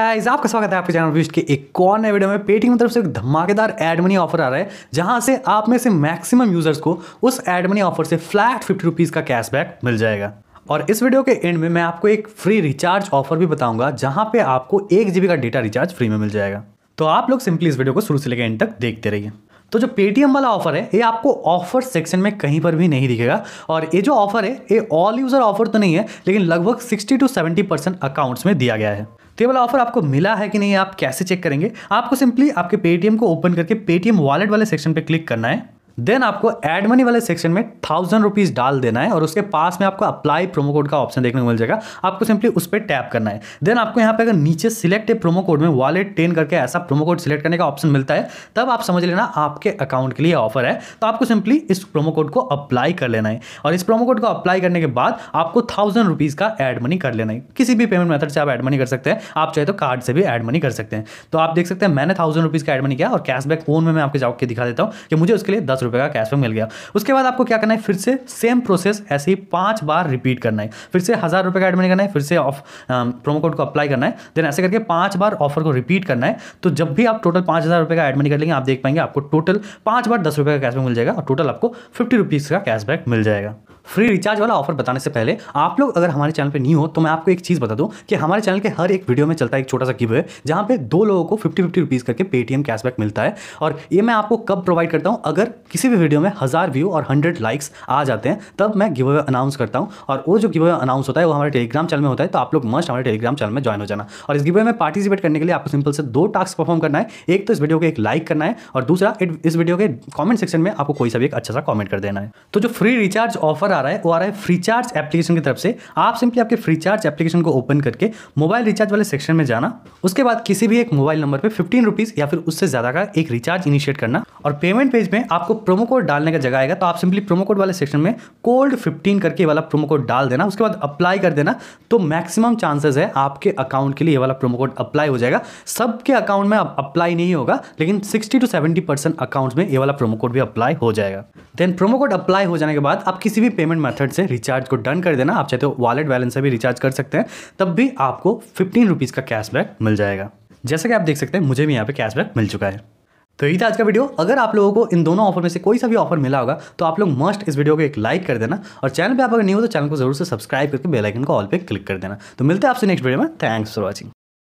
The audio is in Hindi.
गाइस आपका स्वागत है आपके चैनल विश्व के एक और नए वीडियो में पेटीएम की तरफ से एक धमाकेदार एड मनी ऑफर आ रहा है जहां से आप में से मैक्सिमम यूजर्स को उस एड मनी ऑफर से फ्लैट फिफ्टी रुपीज़ का कैशबैक मिल जाएगा और इस वीडियो के एंड में मैं आपको एक फ्री रिचार्ज ऑफर भी बताऊंगा जहां पे आपको एक का डेटा रिचार्ज फ्री में मिल जाएगा तो आप लोग सिंपली इस वीडियो को शुरू से लेकर एंड तक देखते रहिए तो जो पेटीएम वाला ऑफर है ये आपको ऑफर सेक्शन में कहीं पर भी नहीं दिखेगा और ये जो ऑफर है ये ऑल यूजर ऑफर तो नहीं है लेकिन लगभग 60 टू 70 परसेंट अकाउंट्स में दिया गया है तो ये वाला ऑफर आपको मिला है कि नहीं आप कैसे चेक करेंगे आपको सिंपली आपके पेटीएम को ओपन करके पेटीएम वॉलेट वाले सेक्शन पर क्लिक करना है देन आपको एड मनी वाले सेक्शन में थाउजेंड रुपीज़ डाल देना है और उसके पास में आपको अप्लाई प्रोमो कोड का ऑप्शन देखने को मिल जाएगा आपको सिंपली उस पर टैप करना है देन आपको यहाँ पे अगर नीचे सिलेक्ट है प्रोमो कोड में वॉलेट टेन करके ऐसा प्रोमो कोड सिलेक्ट करने का ऑप्शन मिलता है तब आप समझ लेना आपके अकाउंट के लिए ऑफर है तो आपको सिंपली इस प्रोमो कोड को अप्लाई कर लेना है और इस प्रोमो कोड को अप्लाई करने के बाद आपको थाउजेंड रुपीज़ का एड मनी कर लेना है किसी भी पेमेंट मेथड से आप एड मनी कर सकते हैं आप चाहे तो कार्ड से भी एड मनी कर सकते हैं तो आप देख सकते हैं मैंने थाउजेंड रुपीज़ का एड मनी किया और कैशबैक फोन में मैं आपको जाकर दिखा देता हूँ कि मुझे उसके लिए दस रुपए का कैशबैक मिल गया उसके बाद आपको क्या करना है फिर से सेम प्रोसेस ऐसे ही पांच बार रिपीट करना है फिर से हज़ार रुपए का एडमिट करना है फिर से ऑफ प्रोमो कोड को अप्लाई करना है देन ऐसे करके पांच बार ऑफर को रिपीट करना है तो जब भी आप टोटल पांच हज़ार रुपए का एडमिट कर लेंगे आप देख पाएंगे आपको टोटल पांच बार दस रुपए का कैशबैक मिल जाएगा और टोटल आपको फिफ्टी रुपीज़ का कैशबैक मिल जाएगा फ्री रिचार्ज वाला ऑफर बताने से पहले आप लोग अगर हमारे चैनल पर नहीं हो तो मैं आपको एक चीज़ बता दूं कि हमारे चैनल के हर एक वीडियो में चलता है एक छोटा सा गिव है जहाँ पे दो लोगों को फिफ्टी फिफ्टी रुपीज़ करके पेटीएम कैशबैक मिलता है और ये मैं आपको कब प्रोवाइड करता हूँ अगर किसी भी वीडियो में हज़ार व्यू और हंड्रेड लाइक्स आ जाते हैं तब मैं गिव अवे अनाउंस करता हूँ और वो जो गिव अवे अनाउंस होता है वो हमारे टेलीग्राम चैनल में होता है तो आप लोग मस्ट हमारे टेलीग्राम चैनल में ज्वाइन हो जाना और इस गिव अवे में पार्टिसिपेट करने के लिए आपको सिंपल से दो टास्क परफॉर्म करना है एक तो इस वीडियो को एक लाइक करना है और दूसरा इस वीडियो के कॉमेंट सेक्शन में आपको कोई सा भी एक अच्छा सा कॉमेंट कर देना है तो जो फ्री रिचार्ज ऑफर और आ रहा है वो आ रहा है फ्री चार्ज एप्लीकेशन की तरफ से आप सिंपली आपके फ्री चार्ज एप्लीकेशन को ओपन करके मोबाइल रिचार्ज वाले सेक्शन में जाना उसके बाद किसी भी एक मोबाइल नंबर पर फिफ्टीन रुपीज़ या फिर उससे ज़्यादा का एक रिचार्ज इनिशिएट करना और पेमेंट पेज में आपको प्रोमो कोड डालने का जगह आएगा तो आप सिंपली प्रोमो कोड वाले सेक्शन में कोल्ड फिफ्टीन करके वाला प्रोमो कोड डाल देना उसके बाद अप्लाई कर देना तो मैक्सिमम चांसेस है आपके अकाउंट के लिए ये वाला प्रोमो कोड अप्लाई हो जाएगा सबके अकाउंट में अप्लाई नहीं होगा लेकिन sixty to seventy percent account में ये वाला प्रोमो कोड भी अप्लाई हो जाएगा देन प्रोमो कोड अप्लाई हो जाने के बाद आप किसी भी पेमेंट मेथड से रिचार्ज को डन कर देना आप चाहते तो वॉलेट बैलेंस से भी रिचार्ज कर सकते हैं तब भी आपको फिफ्टीन रुपीज़ का कैशबैक मिल जाएगा जैसा कि आप देख सकते हैं मुझे भी यहाँ पे कैशबैक मिल चुका है तो यही था आज का वीडियो अगर आप लोगों को इन दोनों ऑफर में से कोई सा भी ऑफर मिला होगा तो आप लोग मस्ट इस वीडियो को एक लाइक कर देना और चैनल पे आप अगर नहीं हो तो चैनल को जरूर से सब्सक्राइब करके बेल आइकन को ऑल पे क्लिक कर देना तो मिलते हैं आपसे नेक्स्ट वीडियो में थैंक्स फॉर वॉचिंग